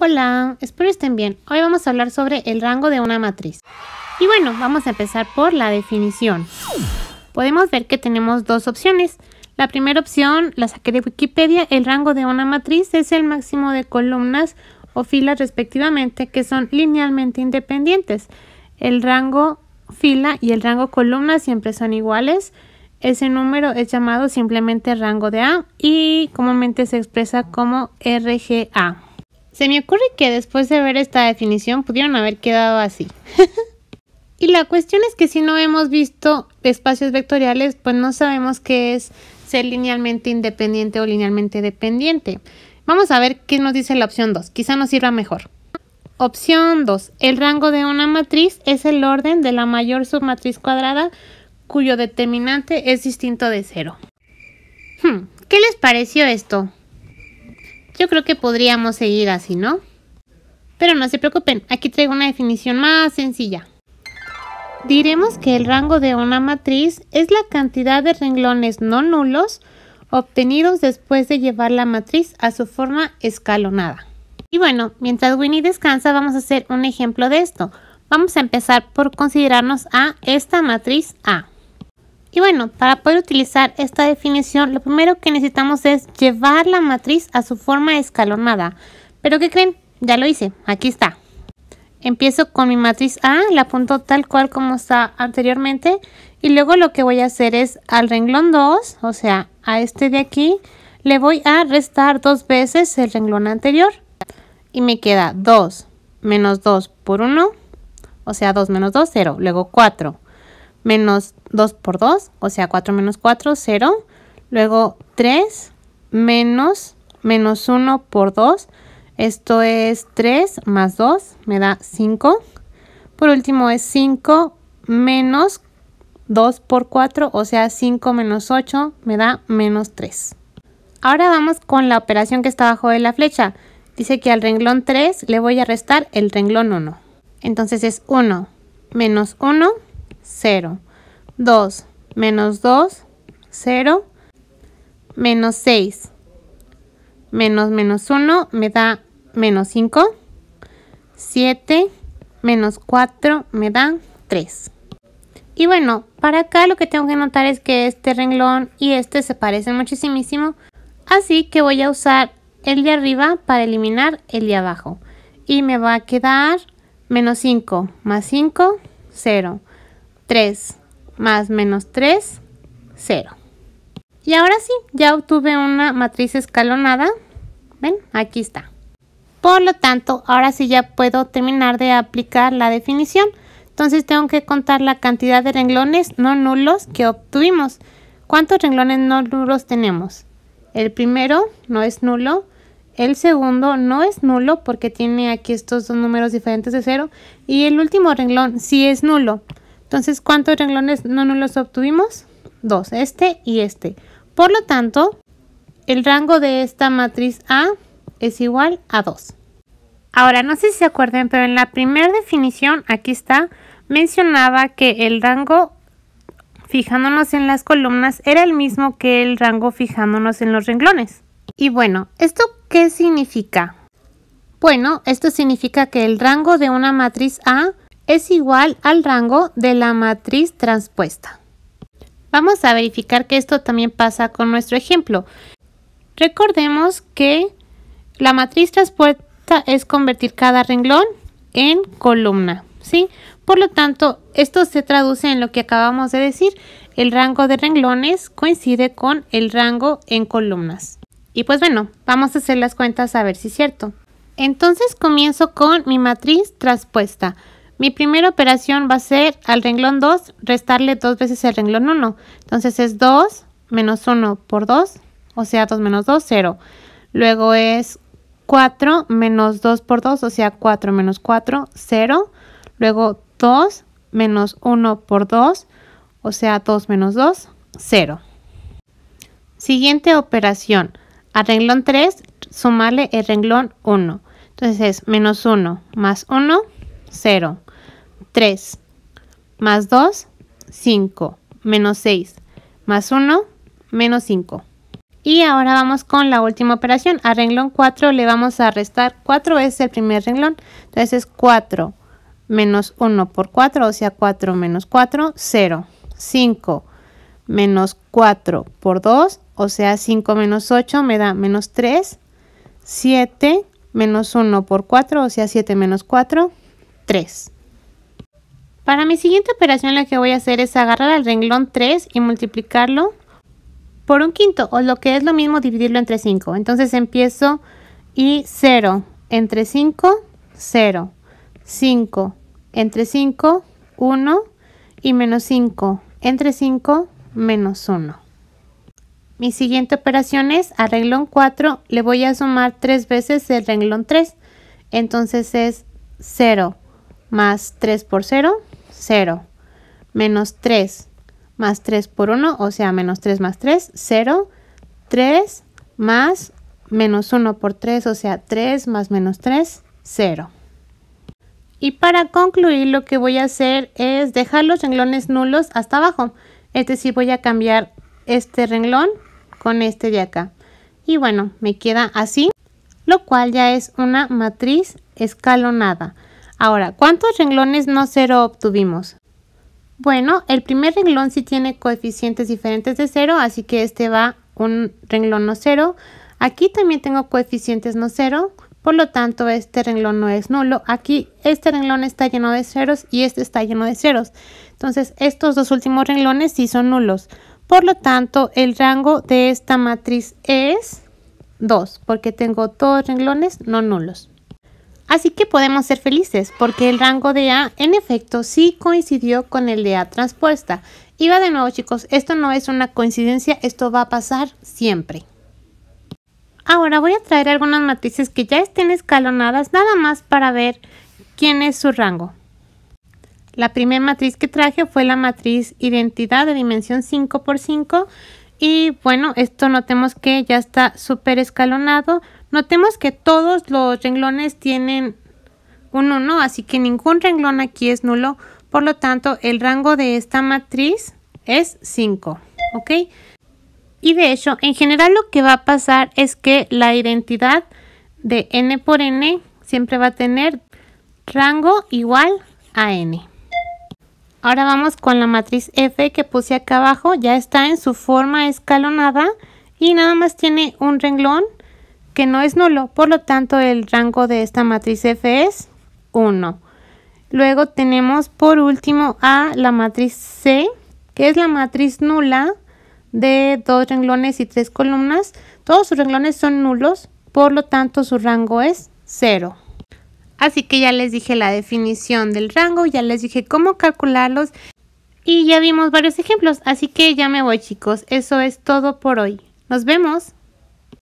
Hola, espero estén bien. Hoy vamos a hablar sobre el rango de una matriz. Y bueno, vamos a empezar por la definición. Podemos ver que tenemos dos opciones. La primera opción la saqué de Wikipedia. El rango de una matriz es el máximo de columnas o filas respectivamente que son linealmente independientes. El rango fila y el rango columna siempre son iguales. Ese número es llamado simplemente rango de A y comúnmente se expresa como RGA. Se me ocurre que después de ver esta definición pudieron haber quedado así. y la cuestión es que si no hemos visto espacios vectoriales, pues no sabemos qué es ser linealmente independiente o linealmente dependiente. Vamos a ver qué nos dice la opción 2, quizá nos sirva mejor. Opción 2. El rango de una matriz es el orden de la mayor submatriz cuadrada cuyo determinante es distinto de cero. Hmm, ¿Qué les pareció esto? Yo creo que podríamos seguir así, ¿no? Pero no se preocupen, aquí traigo una definición más sencilla. Diremos que el rango de una matriz es la cantidad de renglones no nulos obtenidos después de llevar la matriz a su forma escalonada. Y bueno, mientras Winnie descansa vamos a hacer un ejemplo de esto. Vamos a empezar por considerarnos a esta matriz A. Y bueno, para poder utilizar esta definición, lo primero que necesitamos es llevar la matriz a su forma escalonada. ¿Pero qué creen? Ya lo hice, aquí está. Empiezo con mi matriz A, la apunto tal cual como está anteriormente y luego lo que voy a hacer es al renglón 2, o sea, a este de aquí, le voy a restar dos veces el renglón anterior y me queda 2 menos 2 por 1, o sea, 2 menos 2, 0, luego 4 menos 2 por 2, o sea, 4 menos 4, 0. Luego 3 menos menos 1 por 2, esto es 3 más 2, me da 5. Por último es 5 menos 2 por 4, o sea 5 menos 8 me da menos 3. Ahora vamos con la operación que está abajo de la flecha. Dice que al renglón 3 le voy a restar el renglón 1. Entonces es 1 menos 1 0. 2 menos 2, 0. Menos 6 menos menos 1 me da menos 5. 7 menos 4 me da 3. Y bueno, para acá lo que tengo que notar es que este renglón y este se parecen muchísimo. Así que voy a usar el de arriba para eliminar el de abajo. Y me va a quedar menos 5 más 5, 0. 3 más menos 3, 0. Y ahora sí, ya obtuve una matriz escalonada. ¿Ven? Aquí está. Por lo tanto, ahora sí ya puedo terminar de aplicar la definición. Entonces tengo que contar la cantidad de renglones no nulos que obtuvimos. ¿Cuántos renglones no nulos tenemos? El primero no es nulo. El segundo no es nulo porque tiene aquí estos dos números diferentes de cero. Y el último renglón sí es nulo. Entonces, ¿cuántos renglones no nos los obtuvimos? Dos, este y este. Por lo tanto, el rango de esta matriz A es igual a 2. Ahora, no sé si se acuerdan, pero en la primera definición, aquí está, mencionaba que el rango fijándonos en las columnas era el mismo que el rango fijándonos en los renglones. Y bueno, ¿esto qué significa? Bueno, esto significa que el rango de una matriz A es igual al rango de la matriz transpuesta. Vamos a verificar que esto también pasa con nuestro ejemplo. Recordemos que la matriz transpuesta es convertir cada renglón en columna, ¿sí? Por lo tanto, esto se traduce en lo que acabamos de decir. El rango de renglones coincide con el rango en columnas. Y pues bueno, vamos a hacer las cuentas a ver si es cierto. Entonces comienzo con mi matriz transpuesta. Mi primera operación va a ser al renglón 2 restarle dos veces el renglón 1. Entonces es 2 menos 1 por 2, o sea 2 menos 2, 0. Luego es 4 menos 2 por 2, o sea 4 menos 4, 0. Luego 2 menos 1 por 2, o sea 2 menos 2, 0. Siguiente operación. Al renglón 3, sumarle el renglón 1. Entonces es menos 1 más 1 0. 3 más 2, 5. Menos 6 más 1, menos 5. Y ahora vamos con la última operación. A renglón 4 le vamos a restar 4, es el primer renglón. Entonces es 4 menos 1 por 4, o sea 4 menos 4, 0. 5 menos 4 por 2, o sea 5 menos 8 me da menos 3. 7 menos 1 por 4, o sea 7 menos 4, 3. Para mi siguiente operación lo que voy a hacer es agarrar al renglón 3 y multiplicarlo por un quinto o lo que es lo mismo dividirlo entre 5. Entonces empiezo y 0 entre 5, 0, 5 entre 5, 1 y menos 5 entre 5, menos 1. Mi siguiente operación es al renglón 4 le voy a sumar 3 veces el renglón 3. Entonces es 0 más 3 por 0, 0. Menos 3 más 3 por 1, o sea, menos 3 más 3, 0. 3 más menos 1 por 3, o sea, 3 más menos 3, 0. Y para concluir lo que voy a hacer es dejar los renglones nulos hasta abajo. Es decir, voy a cambiar este renglón con este de acá. Y bueno, me queda así, lo cual ya es una matriz escalonada. Ahora, ¿cuántos renglones no cero obtuvimos? Bueno, el primer renglón sí tiene coeficientes diferentes de cero, así que este va un renglón no cero. Aquí también tengo coeficientes no cero, por lo tanto este renglón no es nulo. Aquí este renglón está lleno de ceros y este está lleno de ceros. Entonces estos dos últimos renglones sí son nulos. Por lo tanto el rango de esta matriz es 2, porque tengo dos renglones no nulos. Así que podemos ser felices porque el rango de A en efecto sí coincidió con el de A transpuesta. Y va de nuevo chicos, esto no es una coincidencia, esto va a pasar siempre. Ahora voy a traer algunas matrices que ya estén escalonadas nada más para ver quién es su rango. La primera matriz que traje fue la matriz identidad de dimensión 5x5 y bueno, esto notemos que ya está súper escalonado. Notemos que todos los renglones tienen un 1, así que ningún renglón aquí es nulo. Por lo tanto, el rango de esta matriz es 5, ¿ok? Y de hecho, en general lo que va a pasar es que la identidad de n por n siempre va a tener rango igual a n. Ahora vamos con la matriz F que puse acá abajo, ya está en su forma escalonada y nada más tiene un renglón que no es nulo, por lo tanto el rango de esta matriz F es 1. Luego tenemos por último a la matriz C, que es la matriz nula de dos renglones y tres columnas. Todos sus renglones son nulos, por lo tanto su rango es 0. Así que ya les dije la definición del rango, ya les dije cómo calcularlos y ya vimos varios ejemplos. Así que ya me voy chicos, eso es todo por hoy. Nos vemos.